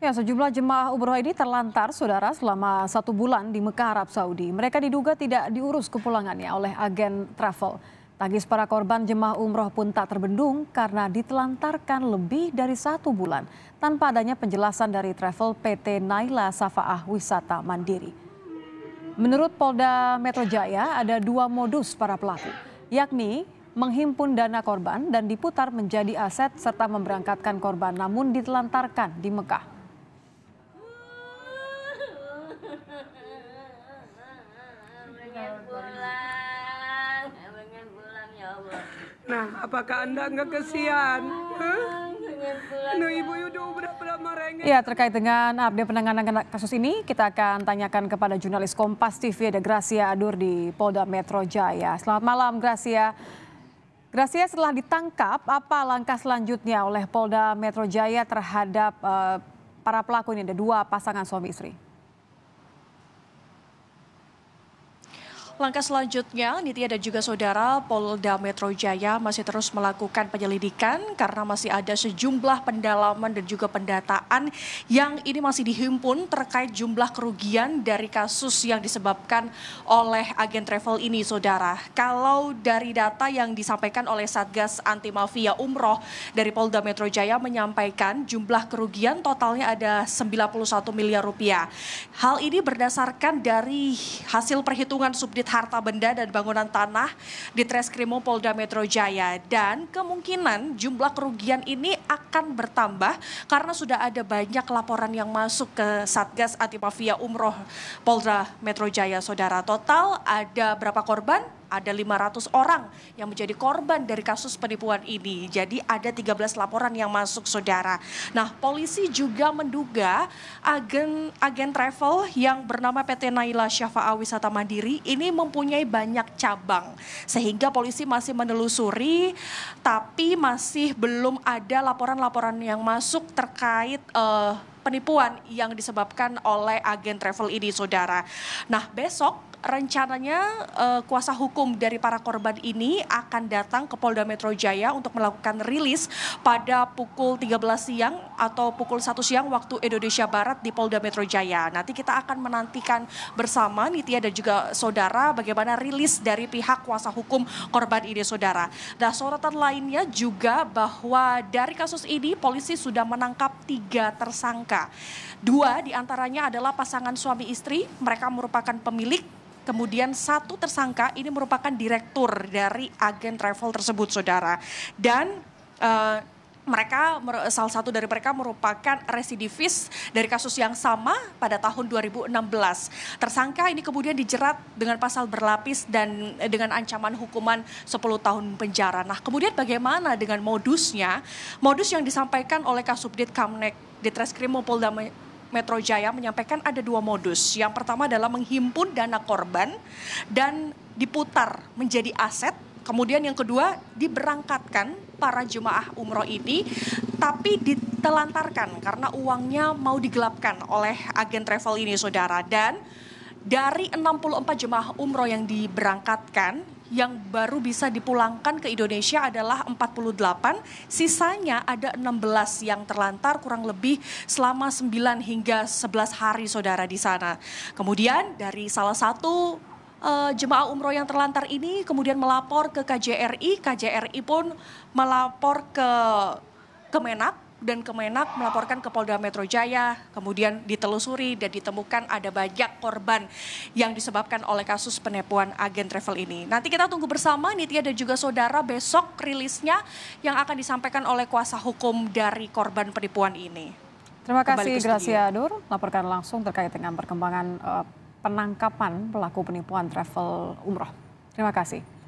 Ya, sejumlah jemaah umroh ini terlantar, saudara, selama satu bulan di Mekah, Arab Saudi. Mereka diduga tidak diurus kepulangannya oleh agen travel. Tangis para korban jemaah umroh pun tak terbendung karena ditelantarkan lebih dari satu bulan tanpa adanya penjelasan dari travel PT Naila Safaah Wisata Mandiri. Menurut Polda Metro Jaya, ada dua modus para pelaku, yakni menghimpun dana korban dan diputar menjadi aset serta memberangkatkan korban namun ditelantarkan di Mekah. Apakah Anda nggak kesian? Huh? Ya, terkait dengan update penanganan kasus ini, kita akan tanyakan kepada jurnalis Kompas TV ada Gracia Adur di Polda Metro Jaya. Selamat malam, Gracia. Gracia, setelah ditangkap, apa langkah selanjutnya oleh Polda Metro Jaya terhadap uh, para pelaku ini? Ada dua pasangan suami istri. Langkah selanjutnya, Nitya dan juga saudara Polda Metro Jaya masih terus melakukan penyelidikan karena masih ada sejumlah pendalaman dan juga pendataan yang ini masih dihimpun terkait jumlah kerugian dari kasus yang disebabkan oleh agen travel ini, saudara. Kalau dari data yang disampaikan oleh Satgas Anti Mafia Umroh dari Polda Metro Jaya menyampaikan jumlah kerugian totalnya ada 91 miliar rupiah. Hal ini berdasarkan dari hasil perhitungan subdit harta benda dan bangunan tanah di treskrimo Polda Metro Jaya dan kemungkinan jumlah kerugian ini akan bertambah karena sudah ada banyak laporan yang masuk ke Satgas Anti Mafia Umroh Polda Metro Jaya Saudara. Total ada berapa korban? ada 500 orang yang menjadi korban dari kasus penipuan ini. Jadi ada 13 laporan yang masuk saudara. Nah, polisi juga menduga agen agen travel yang bernama PT Naila Syafa'a Wisata Mandiri ini mempunyai banyak cabang. Sehingga polisi masih menelusuri tapi masih belum ada laporan-laporan yang masuk terkait uh, penipuan yang disebabkan oleh agen travel ini saudara. Nah, besok rencananya uh, kuasa hukum dari para korban ini akan datang ke Polda Metro Jaya untuk melakukan rilis pada pukul 13 siang atau pukul 1 siang waktu Indonesia Barat di Polda Metro Jaya. Nanti kita akan menantikan bersama Nitya dan juga saudara bagaimana rilis dari pihak kuasa hukum korban ini saudara. Nah sorotan lainnya juga bahwa dari kasus ini polisi sudah menangkap tiga tersangka. Dua diantaranya adalah pasangan suami istri, mereka merupakan pemilik Kemudian satu tersangka ini merupakan direktur dari agen travel tersebut, saudara. Dan uh, mereka salah satu dari mereka merupakan residivis dari kasus yang sama pada tahun 2016. Tersangka ini kemudian dijerat dengan pasal berlapis dan eh, dengan ancaman hukuman 10 tahun penjara. Nah, kemudian bagaimana dengan modusnya? Modus yang disampaikan oleh Kasubdit Kamnek di Polda Metro Jaya menyampaikan ada dua modus. Yang pertama adalah menghimpun dana korban dan diputar menjadi aset. Kemudian yang kedua diberangkatkan para jemaah umroh ini tapi ditelantarkan karena uangnya mau digelapkan oleh agen travel ini saudara dan dari 64 jemaah umroh yang diberangkatkan yang baru bisa dipulangkan ke Indonesia adalah 48, sisanya ada 16 yang terlantar kurang lebih selama 9 hingga 11 hari saudara di sana. Kemudian dari salah satu uh, jemaah umroh yang terlantar ini kemudian melapor ke KJRI, KJRI pun melapor ke Kemenak dan Kemenak melaporkan ke Polda Metro Jaya, kemudian ditelusuri dan ditemukan ada banyak korban yang disebabkan oleh kasus penipuan agen travel ini. Nanti kita tunggu bersama Nitya dan juga saudara besok rilisnya yang akan disampaikan oleh kuasa hukum dari korban penipuan ini. Terima kasih Gracia Adur, laporkan langsung terkait dengan perkembangan uh, penangkapan pelaku penipuan travel umroh. Terima kasih.